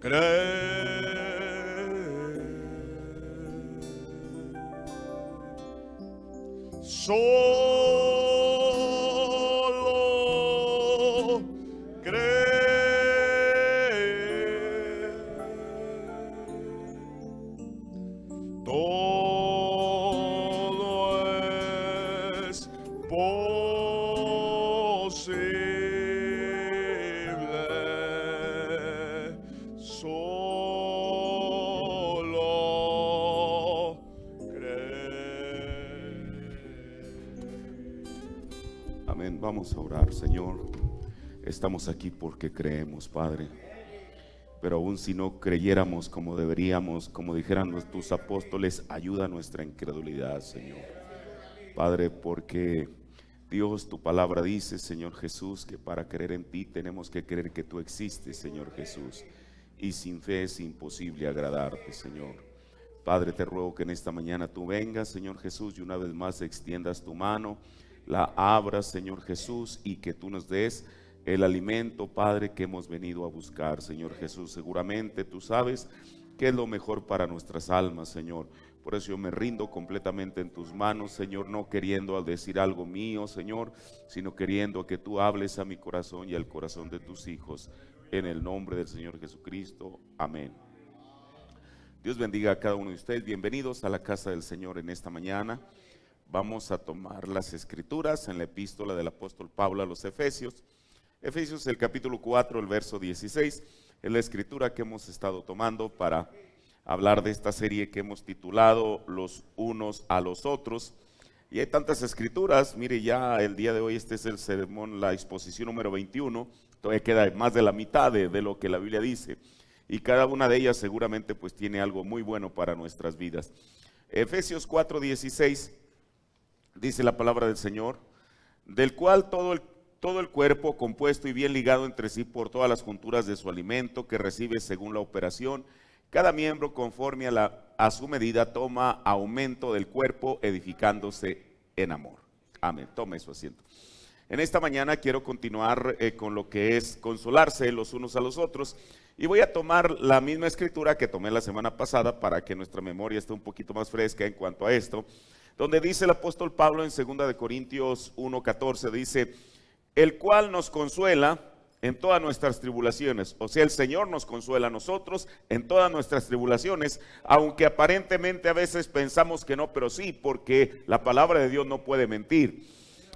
Creer. Soy Señor, estamos aquí porque creemos, Padre. Pero aún si no creyéramos como deberíamos, como dijeran nuestros apóstoles, ayuda nuestra incredulidad, Señor. Padre, porque Dios, tu palabra dice, Señor Jesús, que para creer en ti tenemos que creer que tú existes, Señor Jesús. Y sin fe es imposible agradarte, Señor. Padre, te ruego que en esta mañana tú vengas, Señor Jesús, y una vez más extiendas tu mano la abra Señor Jesús, y que tú nos des el alimento, Padre, que hemos venido a buscar, Señor Jesús. Seguramente tú sabes que es lo mejor para nuestras almas, Señor. Por eso yo me rindo completamente en tus manos, Señor, no queriendo decir algo mío, Señor, sino queriendo que tú hables a mi corazón y al corazón de tus hijos. En el nombre del Señor Jesucristo. Amén. Dios bendiga a cada uno de ustedes. Bienvenidos a la casa del Señor en esta mañana vamos a tomar las escrituras en la epístola del apóstol Pablo a los Efesios. Efesios el capítulo 4, el verso 16, es la escritura que hemos estado tomando para hablar de esta serie que hemos titulado Los unos a los otros. Y hay tantas escrituras, mire ya el día de hoy este es el sermón, la exposición número 21, todavía queda más de la mitad de, lo que la Biblia dice. Y cada una de ellas seguramente pues tiene algo muy bueno para nuestras vidas. Efesios 4, 16 dice la palabra del Señor, del cual todo el, todo el cuerpo, compuesto y bien ligado entre sí por todas las junturas de su alimento que recibe según la operación, cada miembro conforme a, la, a su medida toma aumento del cuerpo, edificándose en amor. Amén. Tome su asiento. En esta mañana quiero continuar eh, con lo que es consolarse los unos a los otros y voy a tomar la misma escritura que tomé la semana pasada para que nuestra memoria esté un poquito más fresca en cuanto a esto donde dice el apóstol Pablo en 2 Corintios 1:14, dice, el cual nos consuela en todas nuestras tribulaciones. O sea, el Señor nos consuela a nosotros en todas nuestras tribulaciones, aunque aparentemente a veces pensamos que no, pero sí, porque la palabra de Dios no puede mentir.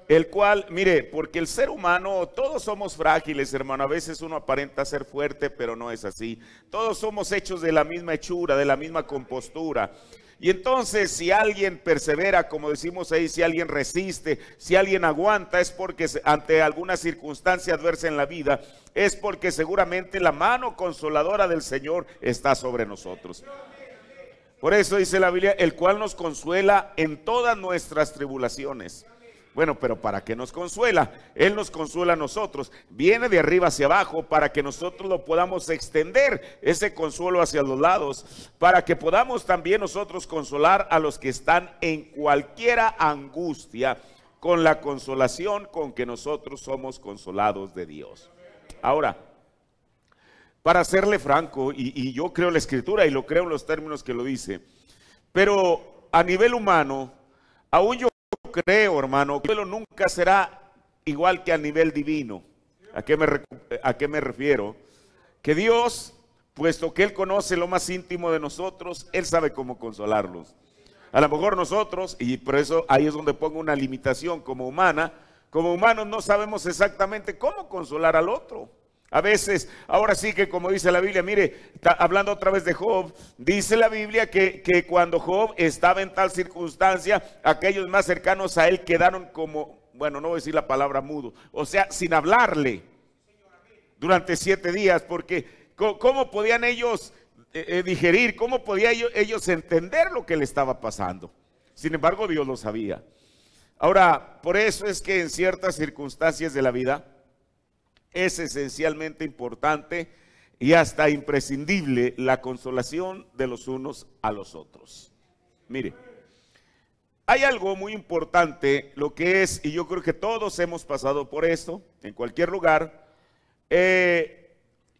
El cual, mire, porque el ser humano, todos somos frágiles, hermano, a veces uno aparenta ser fuerte, pero no es así. Todos somos hechos de la misma hechura, de la misma compostura. Y entonces si alguien persevera, como decimos ahí, si alguien resiste, si alguien aguanta, es porque ante alguna circunstancia adversa en la vida, es porque seguramente la mano consoladora del Señor está sobre nosotros. Por eso dice la Biblia, el cual nos consuela en todas nuestras tribulaciones bueno, pero ¿para qué nos consuela? Él nos consuela a nosotros. Viene de arriba hacia abajo para que nosotros lo podamos extender, ese consuelo hacia los lados, para que podamos también nosotros consolar a los que están en cualquiera angustia con la consolación con que nosotros somos consolados de Dios. Ahora, para serle franco, y, y yo creo la escritura y lo creo en los términos que lo dice, pero a nivel humano, aún yo creo, hermano, que el nunca será igual que a nivel divino. ¿A qué, me, ¿A qué me refiero? Que Dios, puesto que Él conoce lo más íntimo de nosotros, Él sabe cómo consolarlos. A lo mejor nosotros, y por eso ahí es donde pongo una limitación como humana, como humanos no sabemos exactamente cómo consolar al otro. A veces, ahora sí que como dice la Biblia, mire, hablando otra vez de Job, dice la Biblia que, cuando Job estaba en tal circunstancia, aquellos más cercanos a él quedaron como, bueno, no voy a decir la palabra mudo, o sea, sin hablarle durante siete días, porque ¿cómo podían ellos eh, eh, digerir? ¿Cómo podían ellos entender lo que le estaba pasando? Sin embargo, Dios lo sabía. Ahora, por eso es que en ciertas circunstancias de la vida, es esencialmente importante y hasta imprescindible la consolación de los unos a los otros. Mire, hay algo muy importante, lo que es, y yo creo que todos hemos pasado por esto, en cualquier lugar, eh,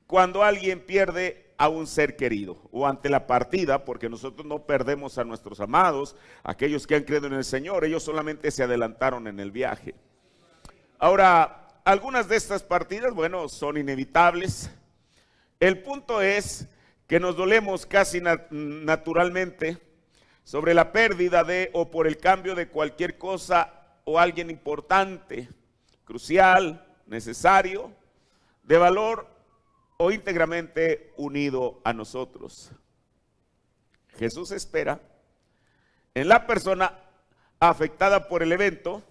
cuando alguien pierde a un ser querido o ante la partida, porque nosotros no perdemos a nuestros amados, aquellos que han creído en el Señor, ellos solamente se adelantaron en el viaje. Ahora, algunas de estas partidas, bueno, son inevitables. El punto es que nos dolemos casi naturalmente sobre la pérdida de o por el cambio de cualquier cosa o alguien importante, crucial, necesario, de valor o íntegramente unido a nosotros. Jesús espera en la persona afectada por el evento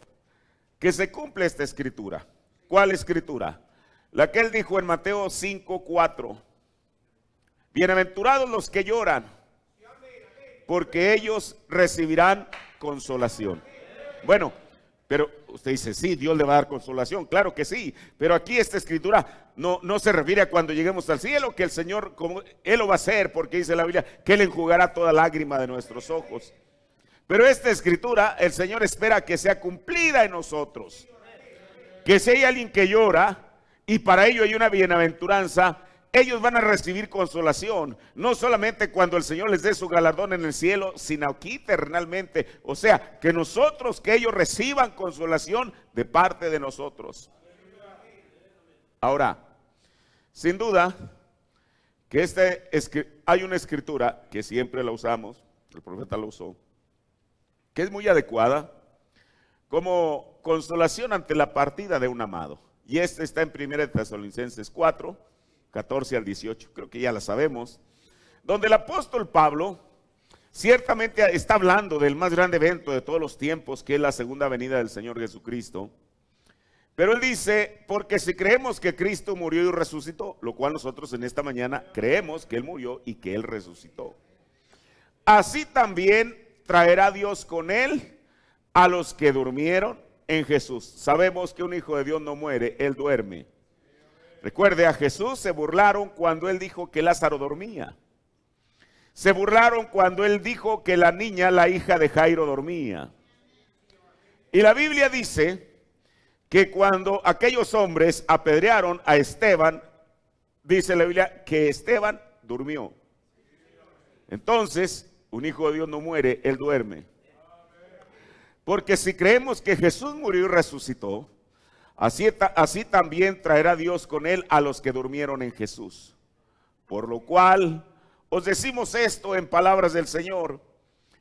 que se cumple esta escritura. ¿Cuál escritura? La que él dijo en Mateo 5.4 Bienaventurados los que lloran, porque ellos recibirán consolación. Bueno, pero usted dice, sí, Dios le va a dar consolación, claro que sí, pero aquí esta escritura no, no se refiere a cuando lleguemos al cielo, que el Señor, como, Él lo va a hacer, porque dice la Biblia, que Él enjugará toda lágrima de nuestros ojos. Pero esta escritura, el Señor espera que sea cumplida en nosotros que si hay alguien que llora y para ello hay una bienaventuranza, ellos van a recibir consolación, no solamente cuando el Señor les dé su galardón en el cielo, sino aquí eternamente. O sea, que nosotros, que ellos reciban consolación de parte de nosotros. Ahora, sin duda que este, hay una escritura que siempre la usamos, el profeta la usó, que es muy adecuada como consolación ante la partida de un amado. Y este está en 1 Tesalonicenses 4, 14 al 18, creo que ya la sabemos, donde el apóstol Pablo ciertamente está hablando del más grande evento de todos los tiempos, que es la segunda venida del Señor Jesucristo. Pero él dice, porque si creemos que Cristo murió y resucitó, lo cual nosotros en esta mañana creemos que Él murió y que Él resucitó, así también traerá Dios con Él a los que durmieron en Jesús. Sabemos que un hijo de Dios no muere, él duerme. Recuerde, a Jesús se burlaron cuando él dijo que Lázaro dormía. Se burlaron cuando él dijo que la niña, la hija de Jairo, dormía. Y la Biblia dice que cuando aquellos hombres apedrearon a Esteban, dice la Biblia que Esteban durmió. Entonces, un hijo de Dios no muere, él duerme. Porque si creemos que Jesús murió y resucitó, así, también traerá Dios con él a los que durmieron en Jesús. Por lo cual, os decimos esto en palabras del Señor,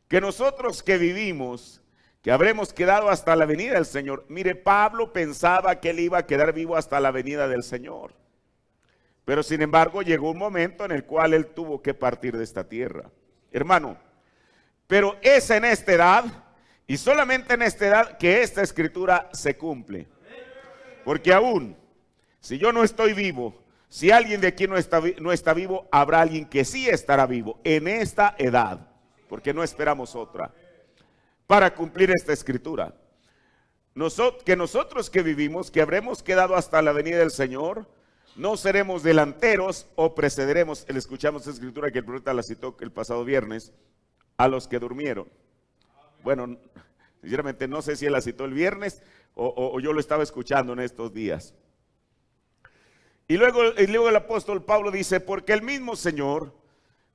que nosotros que vivimos, que habremos quedado hasta la venida del Señor. Mire, Pablo pensaba que él iba a quedar vivo hasta la venida del Señor. Pero sin embargo llegó un momento en el cual él tuvo que partir de esta tierra. Hermano, pero es en esta edad y solamente en esta edad que esta escritura se cumple. Porque aún, si yo no estoy vivo, si alguien de aquí no está, no está vivo, habrá alguien que sí estará vivo en esta edad. Porque no esperamos otra. Para cumplir esta escritura. que nosotros que vivimos, que habremos quedado hasta la venida del Señor, no seremos delanteros o precederemos, el escuchamos esta escritura que el profeta la citó el pasado viernes, a los que durmieron. Bueno, sinceramente no sé si él la citó el viernes o, yo lo estaba escuchando en estos días. Y luego, el apóstol Pablo dice, porque el mismo Señor,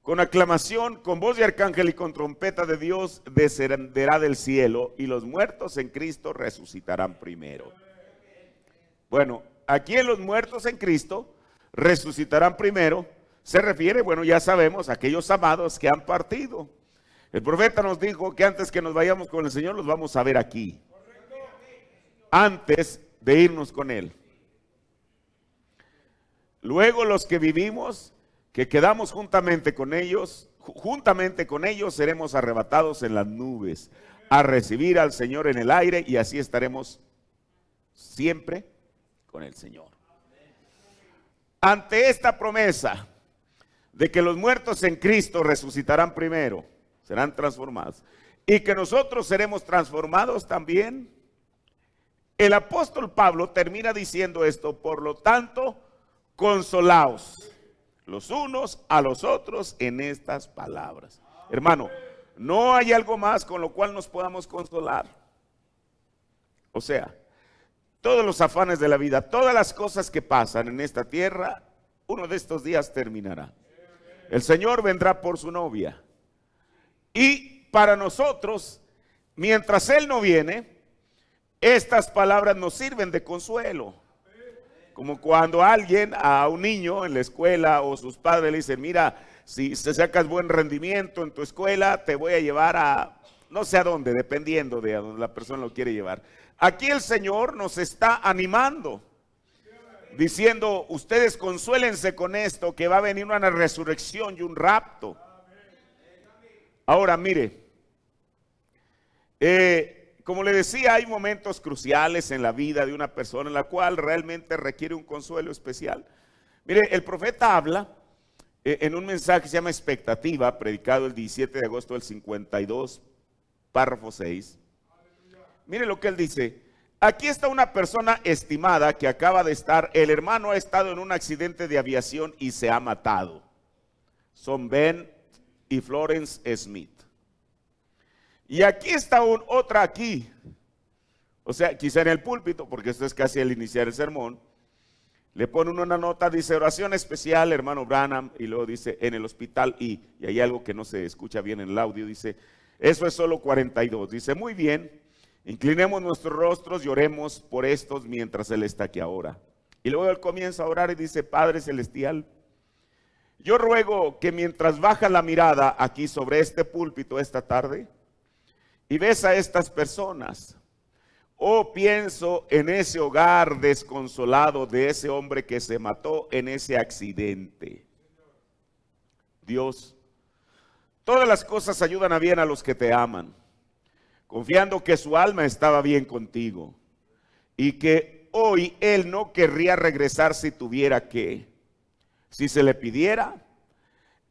con aclamación, con voz de arcángel y con trompeta de Dios, descenderá del cielo y los muertos en Cristo resucitarán primero. Bueno, aquí en los muertos en Cristo resucitarán primero se refiere, bueno, ya sabemos, a aquellos amados que han partido. El profeta nos dijo que antes que nos vayamos con el Señor los vamos a ver aquí. Antes de irnos con Él. Luego los que vivimos, que quedamos juntamente con ellos, juntamente con ellos seremos arrebatados en las nubes a recibir al Señor en el aire y así estaremos siempre con el Señor. Ante esta promesa de que los muertos en Cristo resucitarán primero, serán transformados. Y que nosotros seremos transformados también. El apóstol Pablo termina diciendo esto, por lo tanto, consolaos los unos a los otros en estas palabras. Hermano, no hay algo más con lo cual nos podamos consolar. O sea, todos los afanes de la vida, todas las cosas que pasan en esta tierra, uno de estos días terminará. El Señor vendrá por su novia. Y para nosotros, mientras Él no viene, estas palabras nos sirven de consuelo. Como cuando alguien a un niño en la escuela o sus padres le dicen, mira, si se sacas buen rendimiento en tu escuela, te voy a llevar a no sé a dónde, dependiendo de a dónde la persona lo quiere llevar. Aquí el Señor nos está animando, diciendo, ustedes consuélense con esto, que va a venir una resurrección y un rapto. Ahora, mire, eh, como le decía, hay momentos cruciales en la vida de una persona en la cual realmente requiere un consuelo especial. Mire, el profeta habla eh, en un mensaje que se llama Expectativa, predicado el 17 de agosto del 52, párrafo 6. Mire lo que él dice. Aquí está una persona estimada que acaba de estar, el hermano ha estado en un accidente de aviación y se ha matado. Son Ben y Florence Smith. Y aquí está un, otra aquí, o sea, quizá en el púlpito, porque esto es casi el iniciar el sermón, le pone una nota, dice oración especial, hermano Branham, y luego dice en el hospital y, y hay algo que no se escucha bien en el audio, dice, eso es solo 42, dice, muy bien, inclinemos nuestros rostros y oremos por estos mientras Él está aquí ahora. Y luego él comienza a orar y dice, Padre Celestial, yo ruego que mientras baja la mirada aquí sobre este púlpito esta tarde y ves a estas personas, oh pienso en ese hogar desconsolado de ese hombre que se mató en ese accidente. Dios, todas las cosas ayudan a bien a los que te aman, confiando que su alma estaba bien contigo y que hoy él no querría regresar si tuviera que si se le pidiera,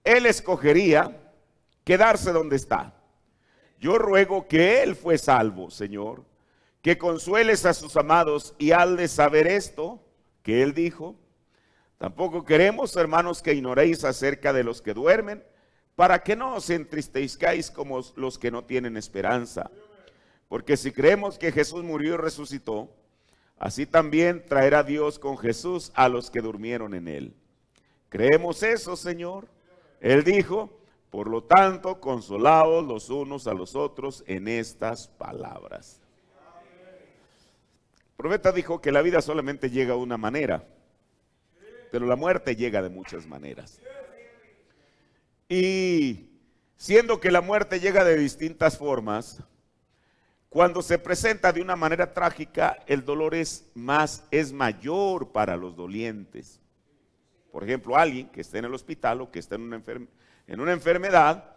él escogería quedarse donde está. Yo ruego que él fue salvo, Señor, que consueles a sus amados y al de saber esto que él dijo. Tampoco queremos, hermanos, que ignoréis acerca de los que duermen, para que no os entristezcáis como los que no tienen esperanza. Porque si creemos que Jesús murió y resucitó, así también traerá Dios con Jesús a los que durmieron en él. Creemos eso, Señor. Él dijo, por lo tanto, consolaos los unos a los otros en estas palabras. El profeta dijo que la vida solamente llega de una manera, pero la muerte llega de muchas maneras. Y siendo que la muerte llega de distintas formas, cuando se presenta de una manera trágica, el dolor es más es mayor para los dolientes por ejemplo, alguien que esté en el hospital o que esté en una, en una enfermedad,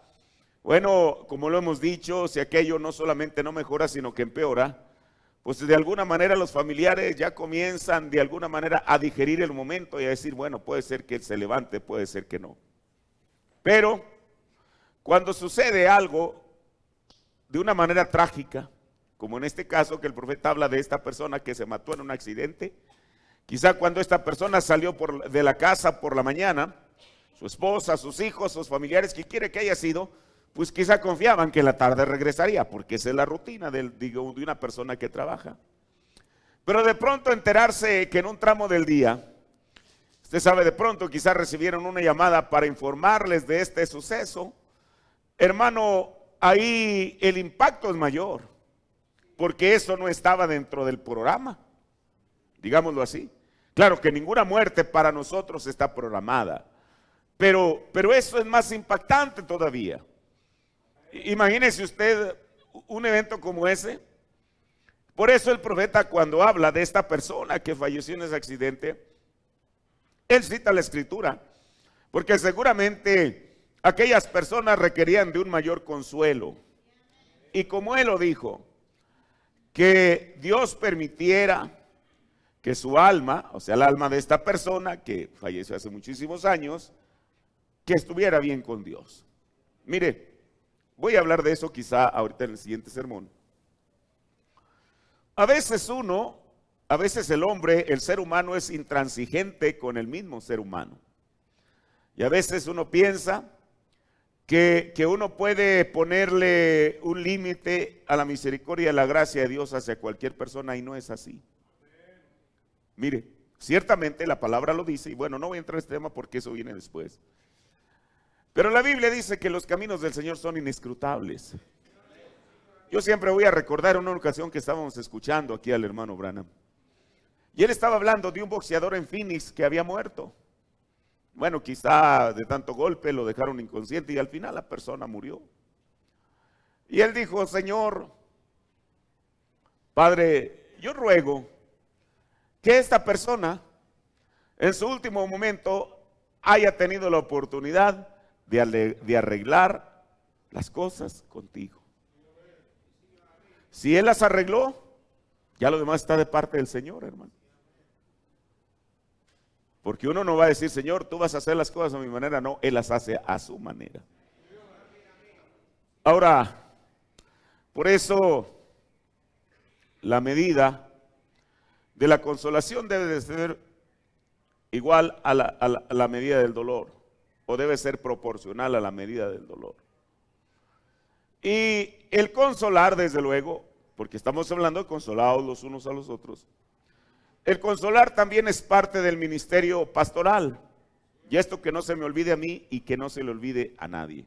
bueno, como lo hemos dicho, si aquello no solamente no mejora, sino que empeora, pues de alguna manera los familiares ya comienzan de alguna manera a digerir el momento y a decir, bueno, puede ser que se levante, puede ser que no. Pero cuando sucede algo de una manera trágica, como en este caso que el profeta habla de esta persona que se mató en un accidente, Quizá cuando esta persona salió por, de la casa por la mañana, su esposa, sus hijos, sus familiares, quien quiere que haya sido, pues quizá confiaban que la tarde regresaría, porque esa es la rutina de, de una persona que trabaja. Pero de pronto enterarse que en un tramo del día, usted sabe, de pronto quizá recibieron una llamada para informarles de este suceso, hermano, ahí el impacto es mayor, porque eso no estaba dentro del programa, digámoslo así. Claro que ninguna muerte para nosotros está programada, pero, pero eso es más impactante todavía. Imagínese usted un evento como ese. Por eso el profeta cuando habla de esta persona que falleció en ese accidente, él cita la escritura, porque seguramente aquellas personas requerían de un mayor consuelo. Y como él lo dijo, que Dios permitiera que su alma, o sea, el alma de esta persona que falleció hace muchísimos años, que estuviera bien con Dios. Mire, voy a hablar de eso quizá ahorita en el siguiente sermón. A veces uno, a veces el hombre, el ser humano es intransigente con el mismo ser humano. Y a veces uno piensa que, que uno puede ponerle un límite a la misericordia y a la gracia de Dios hacia cualquier persona y no es así. Mire, ciertamente la palabra lo dice, y bueno, no voy a entrar en este tema porque eso viene después. Pero la Biblia dice que los caminos del Señor son inescrutables. Yo siempre voy a recordar una ocasión que estábamos escuchando aquí al hermano Branham. Y él estaba hablando de un boxeador en Phoenix que había muerto. Bueno, quizá de tanto golpe lo dejaron inconsciente y al final la persona murió. Y él dijo, Señor, Padre, yo ruego que esta persona en su último momento haya tenido la oportunidad de, arreglar las cosas contigo. Si Él las arregló, ya lo demás está de parte del Señor, hermano. Porque uno no va a decir, Señor, tú vas a hacer las cosas a mi manera. No, Él las hace a su manera. Ahora, por eso la medida de la consolación debe de ser igual a la, a la, medida del dolor o debe ser proporcional a la medida del dolor. Y el consolar, desde luego, porque estamos hablando de consolados los unos a los otros, el consolar también es parte del ministerio pastoral. Y esto que no se me olvide a mí y que no se le olvide a nadie.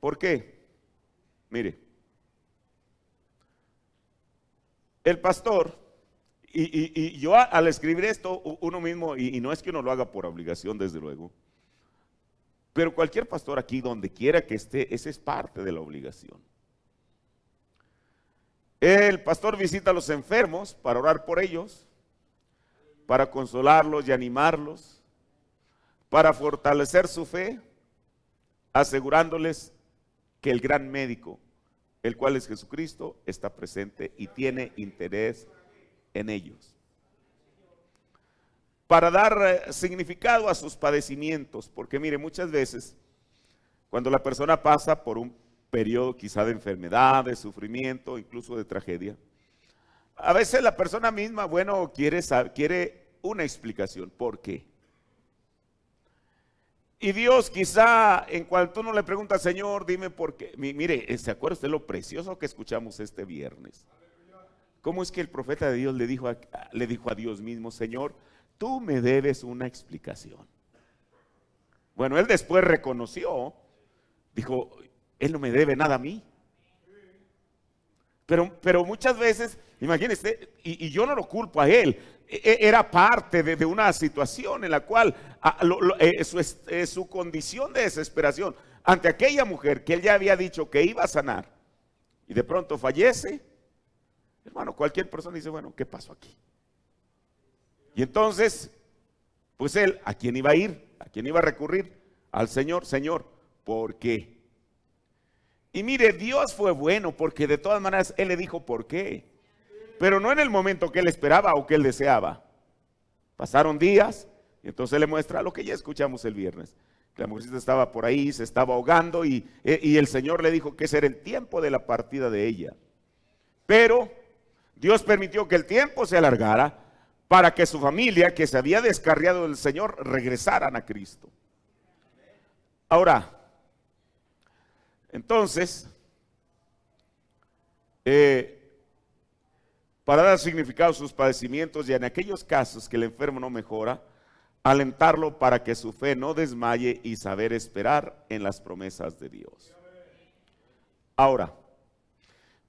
¿Por qué? Mire, el pastor, y, yo al escribir esto, uno mismo, y, y no es que uno lo haga por obligación, desde luego, pero cualquier pastor aquí, donde quiera que esté, esa es parte de la obligación. El pastor visita a los enfermos para orar por ellos, para consolarlos y animarlos, para fortalecer su fe, asegurándoles que el gran médico el cual es Jesucristo, está presente y tiene interés en ellos. Para dar eh, significado a sus padecimientos, porque mire, muchas veces cuando la persona pasa por un periodo quizá de enfermedad, de sufrimiento, incluso de tragedia, a veces la persona misma, bueno, quiere, quiere una explicación. ¿Por qué? Y Dios quizá en cuanto uno le pregunta, Señor, dime por qué. Mire, eh, ¿se acuerda usted lo precioso que escuchamos este viernes? ¿Cómo es que el profeta de Dios le dijo a, le dijo a Dios mismo, Señor, tú me debes una explicación? Bueno, él después reconoció, dijo, él no me debe nada a mí. Pero, pero muchas veces, imagínese, y, y yo no lo culpo a él, e-, era parte de, una situación en la cual ah, eh, su, eh, su condición de desesperación ante aquella mujer que él ya había dicho que iba a sanar y de pronto fallece, hermano, cualquier persona dice, bueno, ¿qué pasó aquí? Y entonces, pues él, ¿a quién iba a ir? ¿A quién iba a recurrir? Al Señor, Señor, ¿por qué? Y mire, Dios fue bueno porque de todas maneras Él le dijo, ¿por qué? pero no en el momento que él esperaba o que él deseaba. Pasaron días y entonces le muestra lo que ya escuchamos el viernes. La mujercita estaba por ahí, se estaba ahogando y, eh, y el Señor le dijo que ese era el tiempo de la partida de ella. Pero Dios permitió que el tiempo se alargara para que su familia, que se había descarriado del Señor, regresaran a Cristo. Ahora, entonces, eh, para dar significado a sus padecimientos y en aquellos casos que el enfermo no mejora, alentarlo para que su fe no desmaye y saber esperar en las promesas de Dios. Ahora,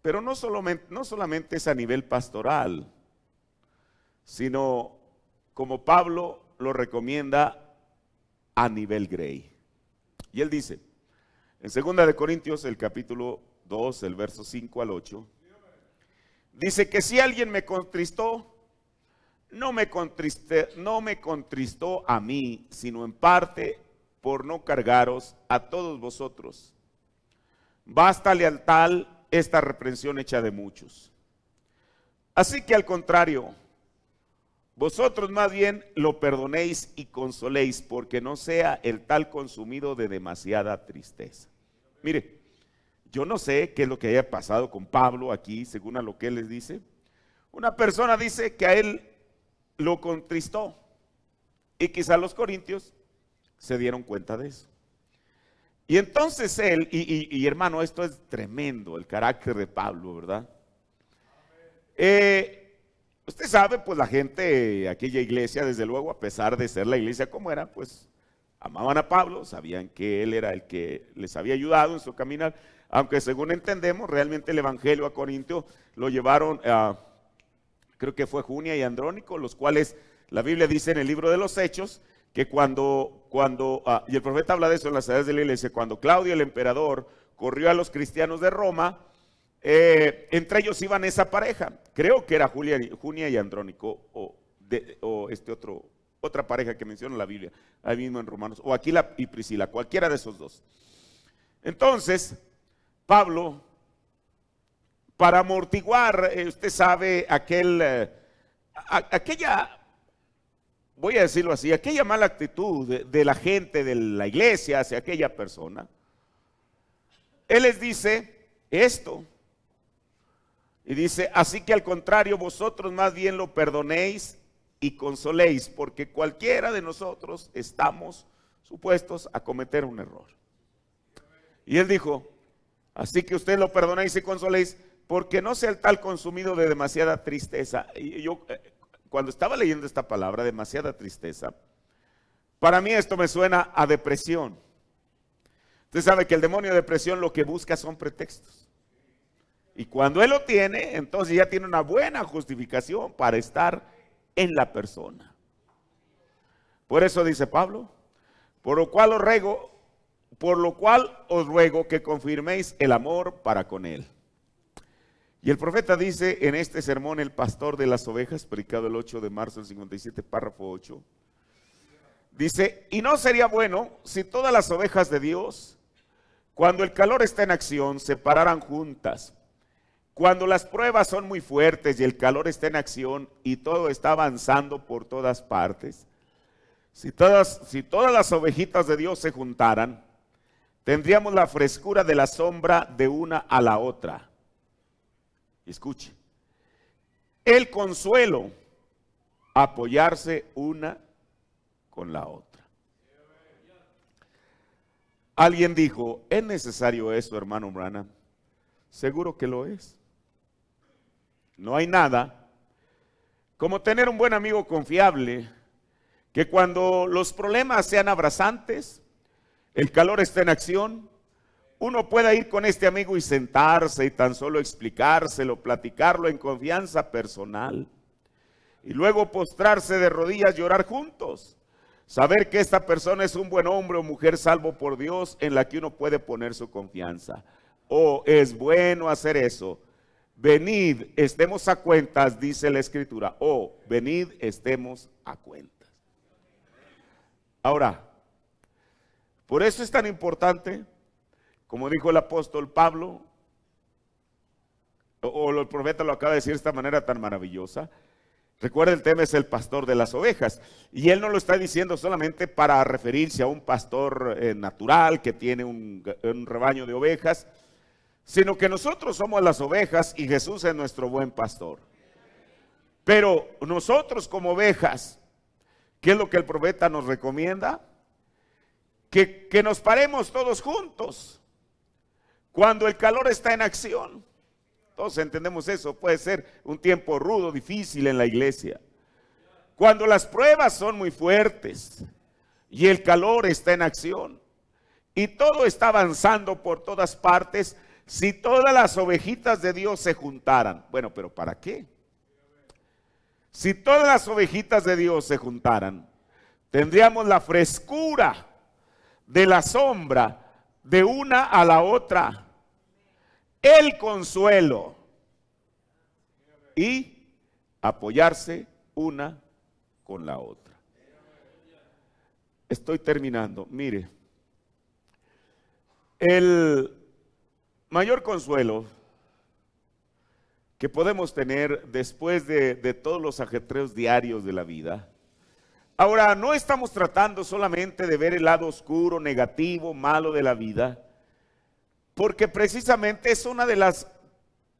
pero no solamente, no solamente es a nivel pastoral, sino como Pablo lo recomienda a nivel grey. Y él dice, en 2 Corintios, el capítulo 2, el verso 5 al 8, Dice que si alguien me contristó, no me, no me contristó a mí, sino en parte por no cargaros a todos vosotros. Bástale al tal esta reprensión hecha de muchos. Así que al contrario, vosotros más bien lo perdonéis y consoléis, porque no sea el tal consumido de demasiada tristeza. Mire, yo no sé qué es lo que haya pasado con Pablo aquí, según a lo que él les dice. Una persona dice que a él lo contristó y quizá los corintios se dieron cuenta de eso. Y entonces él, y, hermano, esto es tremendo, el carácter de Pablo, ¿verdad? Eh, usted sabe, pues la gente, aquella iglesia, desde luego, a pesar de ser la iglesia como era, pues amaban a Pablo, sabían que él era el que les había ayudado en su caminar aunque según entendemos, realmente el Evangelio a Corintio lo llevaron a, creo que fue Junia y Andrónico, los cuales la Biblia dice en el libro de los Hechos que cuando, cuando ah, y el profeta habla de eso en las edades de la iglesia, cuando Claudio el emperador corrió a los cristianos de Roma, eh, entre ellos iban esa pareja, creo que era Julia, Junia y Andrónico, o, de, este otro, otra pareja que menciona la Biblia, ahí mismo en Romanos, o Aquila y Priscila, cualquiera de esos dos. Entonces, Pablo para amortiguar, eh, usted sabe, aquel, eh, aquella, voy a decirlo así, aquella mala actitud de, de la gente de la iglesia hacia aquella persona. Él les dice esto. Y dice, así que al contrario, vosotros más bien lo perdonéis y consoléis, porque cualquiera de nosotros estamos supuestos a cometer un error. Y él dijo, Así que usted lo perdonáis y consoléis, porque no sea el tal consumido de demasiada tristeza. Y yo, eh, cuando estaba leyendo esta palabra, demasiada tristeza, para mí esto me suena a depresión. Usted sabe que el demonio de depresión lo que busca son pretextos. Y cuando él lo tiene, entonces ya tiene una buena justificación para estar en la persona. Por eso dice Pablo, por lo cual lo ruego, por lo cual os ruego que confirméis el amor para con él. Y el profeta dice en este sermón, el pastor de las ovejas, predicado el 8 de marzo del 57, párrafo 8, dice, y no sería bueno si todas las ovejas de Dios, cuando el calor está en acción, se pararan juntas. Cuando las pruebas son muy fuertes y el calor está en acción y todo está avanzando por todas partes, si todas, si todas las ovejitas de Dios se juntaran, tendríamos la frescura de la sombra de una a la otra. Escuche. El consuelo, apoyarse una con la otra. Alguien dijo, ¿es necesario eso, hermano Brana? Seguro que lo es. No hay nada como tener un buen amigo confiable que cuando los problemas sean abrasantes... El calor está en acción. Uno puede ir con este amigo y sentarse y tan solo explicárselo, platicarlo en confianza personal. Y luego postrarse de rodillas, llorar juntos. Saber que esta persona es un buen hombre o mujer salvo por Dios en la que uno puede poner su confianza. O oh, es bueno hacer eso. Venid, estemos a cuentas, dice la escritura. O oh, venid, estemos a cuentas. Ahora, por eso es tan importante, como dijo el apóstol Pablo, o el profeta lo acaba de decir de esta manera tan maravillosa. Recuerda, el tema es el pastor de las ovejas. Y él no lo está diciendo solamente para referirse a un pastor eh, natural que tiene un, un rebaño de ovejas, sino que nosotros somos las ovejas y Jesús es nuestro buen pastor. Pero nosotros como ovejas, ¿qué es lo que el profeta nos recomienda? que, nos paremos todos juntos cuando el calor está en acción. Todos entendemos eso. Puede ser un tiempo rudo, difícil en la iglesia. Cuando las pruebas son muy fuertes y el calor está en acción y todo está avanzando por todas partes, si todas las ovejitas de Dios se juntaran, bueno, pero ¿para qué? Si todas las ovejitas de Dios se juntaran, tendríamos la frescura de la sombra de una a la otra. El consuelo y apoyarse una con la otra. Estoy terminando. Mire, el mayor consuelo que podemos tener después de, todos los ajetreos diarios de la vida Ahora, no estamos tratando solamente de ver el lado oscuro, negativo, malo de la vida, porque precisamente es una de las,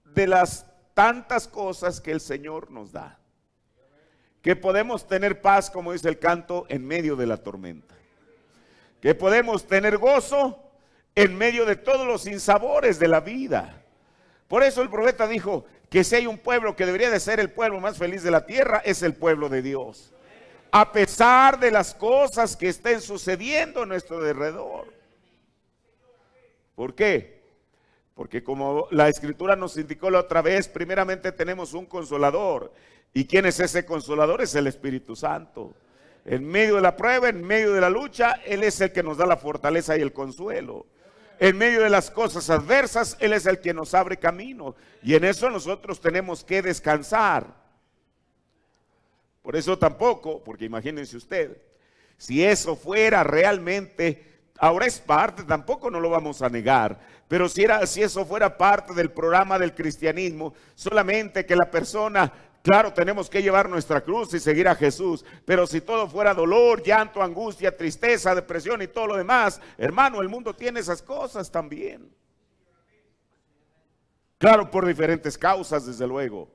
de las tantas cosas que el Señor nos da. Que podemos tener paz, como dice el canto, en medio de la tormenta. Que podemos tener gozo en medio de todos los sinsabores de la vida. Por eso el profeta dijo que si hay un pueblo que debería de ser el pueblo más feliz de la tierra, es el pueblo de Dios a pesar de las cosas que estén sucediendo a nuestro alrededor. ¿Por qué? Porque como la escritura nos indicó la otra vez, primeramente tenemos un consolador. ¿Y quién es ese consolador? Es el Espíritu Santo. En medio de la prueba, en medio de la lucha, Él es el que nos da la fortaleza y el consuelo. En medio de las cosas adversas, Él es el que nos abre camino. Y en eso nosotros tenemos que descansar. Por eso tampoco, porque imagínense usted, si eso fuera realmente, ahora es parte, tampoco no lo vamos a negar, pero si, era, si eso fuera parte del programa del cristianismo, solamente que la persona Claro, tenemos que llevar nuestra cruz y seguir a Jesús, pero si todo fuera dolor, llanto, angustia, tristeza, depresión y todo lo demás, hermano, el mundo tiene esas cosas también. Claro, por diferentes causas, desde luego,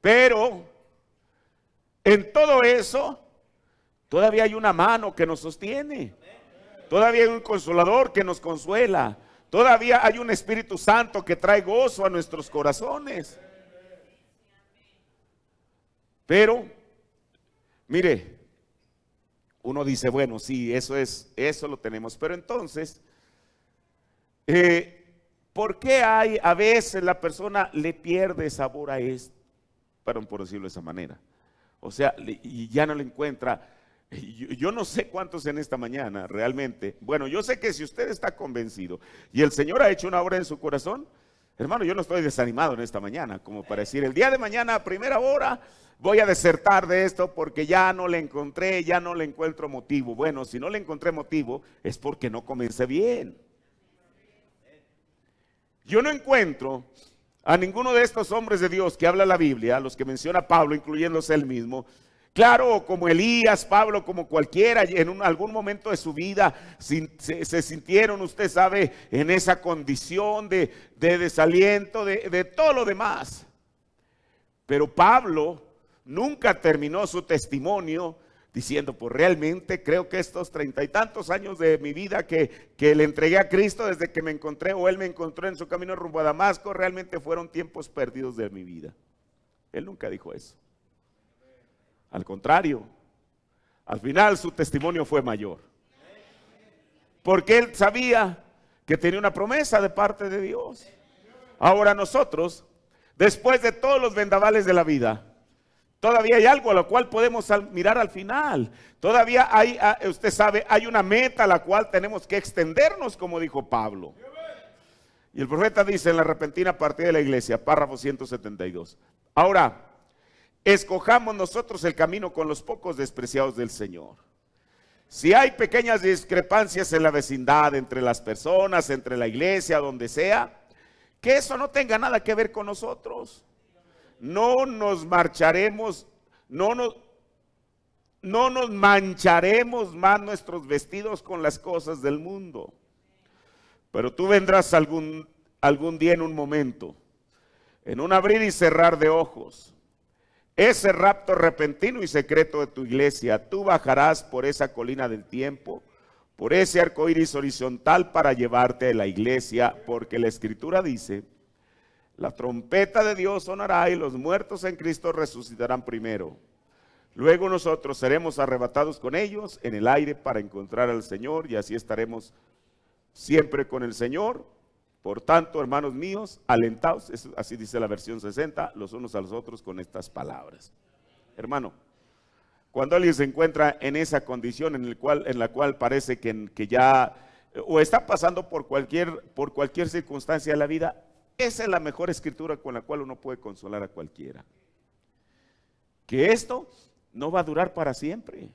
pero en todo eso, todavía hay una mano que nos sostiene. Todavía hay un consolador que nos consuela. Todavía hay un Espíritu Santo que trae gozo a nuestros corazones. Pero, mire, uno dice, bueno, sí, eso es, eso lo tenemos. Pero entonces, eh, ¿por qué hay a veces la persona le pierde sabor a esto? Perdón por decirlo de esa manera. O sea, y ya no le encuentra. Yo no sé cuántos en esta mañana realmente. Bueno, yo sé que si usted está convencido y el Señor ha hecho una obra en su corazón, hermano, yo no estoy desanimado en esta mañana, como para decir, el día de mañana a primera hora voy a desertar de esto porque ya no le encontré, ya no le encuentro motivo. Bueno, si no le encontré motivo es porque no comencé bien. Yo no encuentro a ninguno de estos hombres de Dios que habla la Biblia, a los que menciona Pablo, incluyéndose él mismo, Claro, como Elías, Pablo, como cualquiera, en algún momento de su vida se, sintieron, usted sabe, en esa condición de, desaliento, de todo lo demás. Pero Pablo nunca terminó su testimonio diciendo, pues realmente creo que estos treinta y tantos años de mi vida que, que, le entregué a Cristo desde que me encontré o Él me encontró en su camino rumbo a Damasco, realmente fueron tiempos perdidos de mi vida. Él nunca dijo eso. Al contrario, al final su testimonio fue mayor. Porque Él sabía que tenía una promesa de parte de Dios. Ahora nosotros, después de todos los vendavales de la vida, Todavía hay algo a lo cual podemos mirar al final. Todavía hay, ah, usted sabe, hay una meta a la cual tenemos que extendernos, como dijo Pablo. Y el profeta dice en la repentina partida de la iglesia, párrafo 172. Ahora, escojamos nosotros el camino con los pocos despreciados del Señor. Si hay pequeñas discrepancias en la vecindad, entre las personas, entre la iglesia, donde sea, que eso no tenga nada que ver con nosotros no nos marcharemos, no nos, no nos mancharemos más nuestros vestidos con las cosas del mundo. Pero tú vendrás algún, algún día en un momento, en un abrir y cerrar de ojos. Ese rapto repentino y secreto de tu iglesia, tú bajarás por esa colina del tiempo, por ese arco iris horizontal para llevarte a la iglesia, porque la Escritura dice la trompeta de Dios sonará y los muertos en Cristo resucitarán primero. Luego nosotros seremos arrebatados con ellos en el aire para encontrar al Señor y así estaremos siempre con el Señor. Por tanto, hermanos míos, alentados, así dice la versión 60, los unos a los otros con estas palabras. Hermano, cuando alguien se encuentra en esa condición en, la cual parece que, que ya o está pasando por cualquier, por cualquier circunstancia de la vida, esa es la mejor escritura con la cual uno puede consolar a cualquiera. Que esto no va a durar para siempre.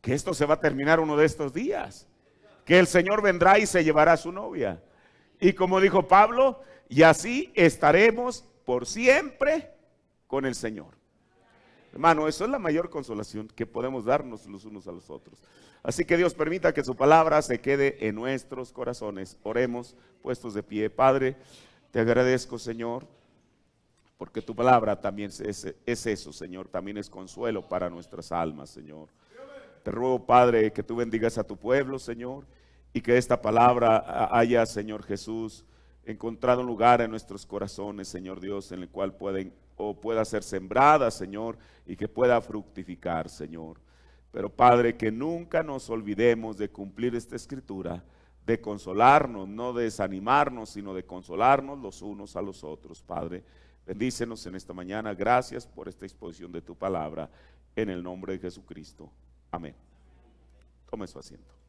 Que esto se va a terminar uno de estos días. Que el Señor vendrá y se llevará a su novia. Y como dijo Pablo, y así estaremos por siempre con el Señor. Hermano, eso es la mayor consolación que podemos darnos los unos a los otros. Así que Dios permita que su palabra se quede en nuestros corazones. Oremos puestos de pie. Padre, te agradezco, Señor, porque tu palabra también es, eso, Señor. También es consuelo para nuestras almas, Señor. Te ruego, Padre, que tú bendigas a tu pueblo, Señor, y que esta palabra haya, Señor Jesús, encontrado un lugar en nuestros corazones, Señor Dios, en el cual pueden o pueda ser sembrada, Señor, y que pueda fructificar, Señor. Pero Padre, que nunca nos olvidemos de cumplir esta escritura, de consolarnos, no de desanimarnos, sino de consolarnos los unos a los otros, Padre. Bendícenos en esta mañana. Gracias por esta exposición de tu palabra. En el nombre de Jesucristo. Amén. Tome su asiento.